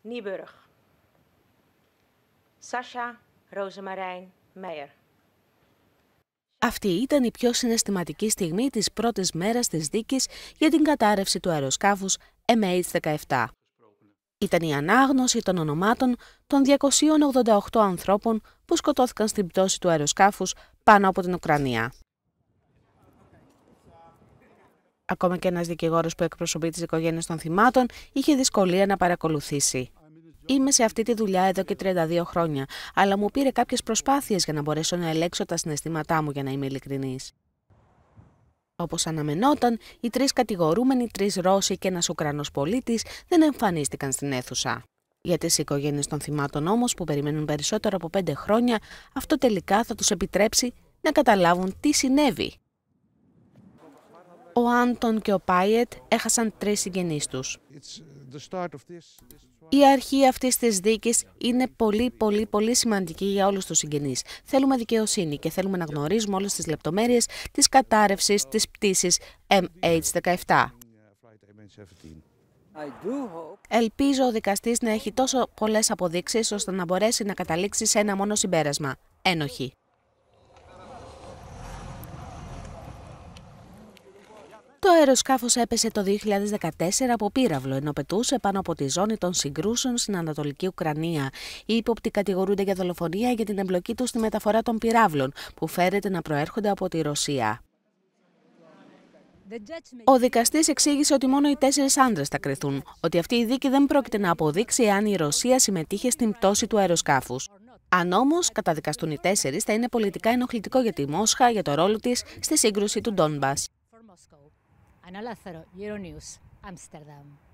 Nieburg. Αυτή ήταν η πιο συναισθηματική στιγμή της πρώτης μέρας της δίκης για την κατάρρευση του αεροσκάφους MH17. Ήταν η ανάγνωση των ονομάτων των 288 ανθρώπων που σκοτώθηκαν στην πτώση του αεροσκάφους πάνω από την Ουκρανία ακόμα και ένας δικηγόρος που εκπροσωπεί τις οικογένειες των θυμάτων, είχε δυσκολία να παρακολουθήσει. Είμαι σε αυτή τη δουλειά εδώ και 32 χρόνια, αλλά μου πήρε κάποιες προσπάθειες για να μπορέσω να ελέγξω τα συναισθήματά μου για να είμαι ειλικρινής. Όπως αναμενόταν, οι τρεις κατηγορούμενοι, τρεις Ρώσοι και ένας Ουκρανός πολίτης, δεν εμφανίστηκαν στην αίθουσα. Για τις οικογένειες των θυμάτων όμως, που περιμένουν περισσότερο από πέντε χρόνια, αυτό τελικά θα τους επιτρέψει να καταλάβουν τι συνέβη ο Άντων και ο Πάιετ έχασαν τρεις συγγενείς τους. Uh, Η αρχή αυτής της δίκης είναι πολύ πολύ πολύ σημαντική για όλους τους συγγενείς. Θέλουμε δικαιοσύνη και θέλουμε να γνωρίζουμε όλες τις λεπτομέρειες της κατάρρευσης της πτήσης MH17. Ελπίζω ο δικαστής να έχει τόσο πολλές αποδείξεις ώστε να μπορέσει να καταλήξει σε ένα μόνο συμπέρασμα. Ένοχη. αεροσκάφος έπεσε το 2014 από πύραυλο ενώ πετούσε πάνω από τη ζώνη των συγκρούσεων στην Ανατολική Ουκρανία. Οι ύποπτοι κατηγορούνται για δολοφονία για την εμπλοκή τους στη μεταφορά των πυράβλων που φέρεται να προέρχονται από τη Ρωσία. Ο δικαστής εξήγησε ότι μόνο οι τέσσερις άντρες θα κρυθούν, ότι αυτή η δίκη δεν πρόκειται να αποδείξει αν η Ρωσία συμμετείχε στην πτώση του αεροσκάφους. Αν όμως καταδικαστούν οι τέσσερις, θα είναι πολιτικά ενοχλητικό για τη Μόσχα για το ρόλο της στη σύγκρουση του Ντόνμπας. Ana Lázaro, Euronews, Ámsterdam.